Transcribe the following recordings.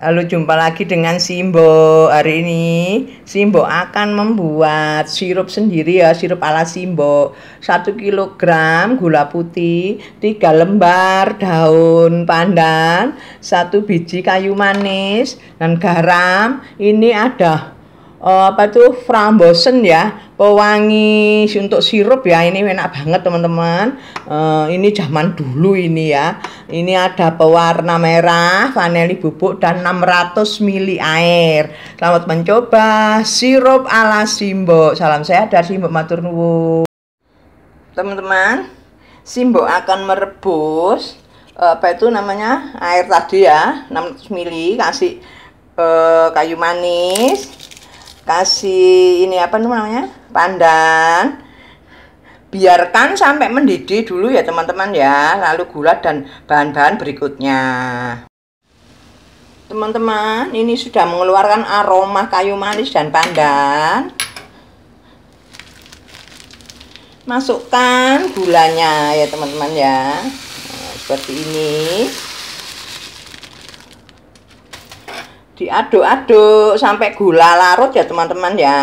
Lalu jumpa lagi dengan Simbo hari ini. Simbo akan membuat sirup sendiri ya, sirup ala Simbo. 1 kg gula putih, 3 lembar daun pandan, 1 biji kayu manis, dan garam. Ini ada uh, apa tuh frambosen ya pewangi untuk sirup ya ini enak banget teman-teman uh, ini zaman dulu ini ya ini ada pewarna merah vanili bubuk dan 600 ml air selamat mencoba sirup ala Simbo salam sehat dari Simbo Matur teman-teman Simbo akan merebus eh, apa itu namanya air tadi ya 600 ml kasih eh, kayu manis kasih ini apa namanya pandan biarkan sampai mendidih dulu ya teman-teman ya lalu gula dan bahan-bahan berikutnya teman-teman ini sudah mengeluarkan aroma kayu manis dan pandan masukkan gulanya ya teman-teman ya nah, seperti ini diaduk-aduk sampai gula larut ya teman-teman ya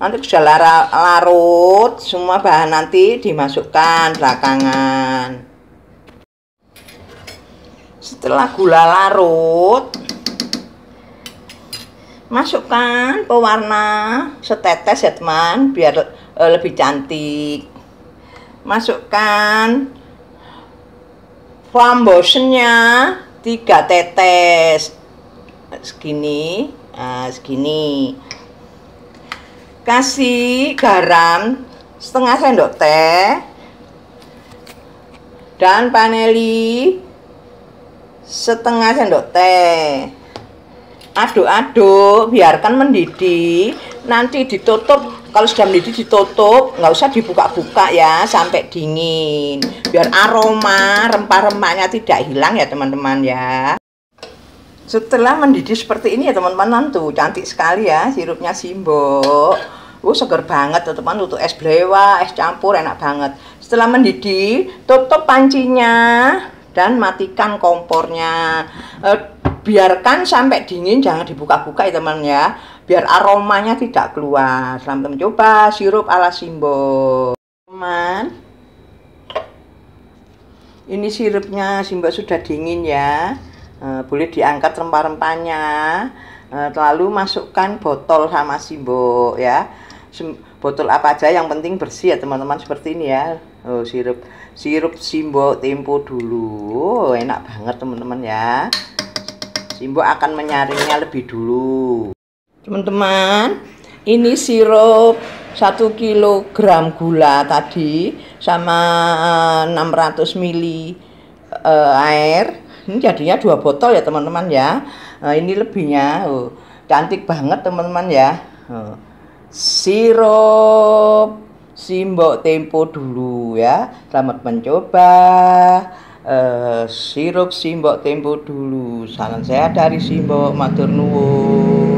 nanti sudah larut semua bahan nanti dimasukkan belakangan setelah gula larut masukkan pewarna setetes ya teman biar e, lebih cantik masukkan flambosennya 3 tetes segini nah, segini kasih garam setengah sendok teh dan paneli setengah sendok teh aduk-aduk biarkan mendidih nanti ditutup kalau sudah mendidih ditutup nggak usah dibuka-buka ya sampai dingin biar aroma rempah-rempahnya tidak hilang ya teman-teman ya setelah mendidih seperti ini ya teman-teman tuh cantik sekali ya sirupnya Simbo. Uh, seger banget teman-teman untuk es blewa, es campur enak banget. Setelah mendidih, tutup pancinya dan matikan kompornya. e, biarkan sampai dingin jangan dibuka-buka ya teman ya biar aromanya tidak keluar selamat mencoba sirup ala simbo teman ini sirupnya simbo sudah dingin ya Eh, boleh diangkat rempah-rempahnya eh, lalu masukkan botol sama simbo ya botol apa aja yang penting bersih ya teman-teman seperti ini ya oh, sirup sirup simbok tempo dulu oh, enak banget teman-teman ya simbo akan menyaringnya lebih dulu teman-teman ini sirup 1 kg gula tadi sama 600 ml uh, air ini hmm, jadinya dua botol ya teman-teman ya nah, ini lebihnya oh, cantik banget teman-teman ya oh. sirup simbok tempo dulu ya selamat mencoba Uh, sirup simbok tempo dulu salam sehat dari simbok Maturnuwun.